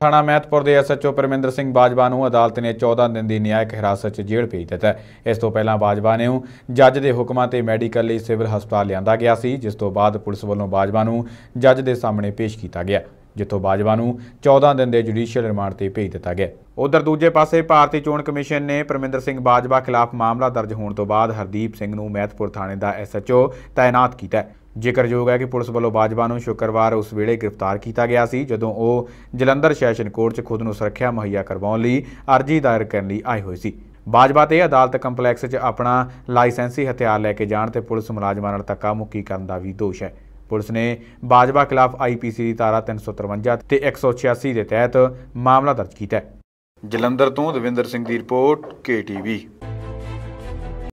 ਥਾਣਾ ਮਹਿਤਪੁਰ ਦੇ ਐਸਐਚਓ ਪਰਮਿੰਦਰ ਸਿੰਘ ਬਾਜਵਾ ਨੂੰ ਅਦਾਲਤ ਨੇ 14 ਦਿਨ ਦੀ ਨਿਆਇਕ ਹਿਰਾਸਤ 'ਚ ਜੇਲ੍ਹ ਭੇਜ ਦਿੱਤਾ ਇਸ ਤੋਂ ਪਹਿਲਾਂ ਬਾਜਵਾ ਨੇ ਜੱਜ ਦੇ ਹੁਕਮਾਂ ਤੇ ਮੈਡੀਕਲ ਲਈ ਸਿਵਲ ਹਸਪਤਾਲ ਲਿਆਂਦਾ ਗਿਆ ਸੀ ਜਿਸ ਤੋਂ ਬਾਅਦ ਪੁਲਿਸ ਵੱਲੋਂ ਬਾਜਵਾ ਨੂੰ ਜੱਜ ਦੇ ਸਾਹਮਣੇ ਪੇਸ਼ ਕੀਤਾ ਗਿਆ ਜਿੱਥੋਂ ਬਾਜਵਾ ਨੂੰ 14 ਦਿਨ ਦੇ ਜੁਡੀਸ਼ੀਅਲ ਰਿਮਾਂਡ ਤੇ ਭੇਜ ਦਿੱਤਾ ਗਿਆ ਉਧਰ ਦੂਜੇ ਪਾਸੇ ਭਾਰਤੀ ਚੋਣ ਕਮਿਸ਼ਨ ਨੇ ਪਰਮਿੰਦਰ ਸਿੰਘ ਬਾਜਵਾ ਖਿਲਾਫ ਮਾਮਲਾ ਦਰਜ ਹੋਣ ਤੋਂ ਬਾਅਦ ਹਰਦੀਪ ਸਿੰਘ ਨੂੰ ਮਹਿਤਪੁਰ ਥਾਣੇ ਦਾ ਐਸਐਚਓ ਤਾਇਨਾਤ ਕੀਤਾ ਜ਼ਿਕਰਯੋਗ ਹੈ ਕਿ ਪੁਲਿਸ ਵੱਲੋਂ ਬਾਜਵਾ ਨੂੰ ਸ਼ੁੱਕਰਵਾਰ ਉਸ ਵੇਲੇ ਗ੍ਰਿਫਤਾਰ ਕੀਤਾ ਗਿਆ ਸੀ ਜਦੋਂ ਉਹ ਜਲੰਧਰ ਸੈਸ਼ਨ ਕੋਰਟ 'ਚ ਖੁਦ ਨੂੰ ਸੁਰੱਖਿਆ ਮੁਹੱਈਆ ਕਰਵਾਉਣ ਲਈ ਅਰਜ਼ੀ ਦਾਇਰ ਕਰਨ ਲਈ ਆਏ ਹੋਏ ਸੀ ਬਾਜਵਾ ਤੇ ਅਦਾਲਤ ਕੰਪਲੈਕਸ 'ਚ ਆਪਣਾ ਲਾਇਸੈਂਸੀ ਹਥਿਆਰ ਲੈ ਕੇ ਜਾਣ ਤੇ ਪੁਲਿਸ ਮੁਲਾਜ਼ਮਾਂ ਨਾਲ ਮੁੱਕੀ ਕਰਨ ਦਾ ਵੀ ਦੋਸ਼ ਹੈ ਪੁਲਿਸ ਨੇ ਬਾਜਵਾ ਖਿਲਾਫ ਆਈਪੀਸੀ ਦੀ ਧਾਰਾ 353 ਤੇ 186 ਦੇ ਤਹਿਤ ਮਾਮਲਾ ਦਰਜ ਕੀਤਾ ਹੈ ਜਲੰਧਰ ਤੋਂ ਦਵਿੰਦਰ ਸਿੰਘ ਦੀ ਰਿਪੋਰਟ ਕੇਟੀਵੀ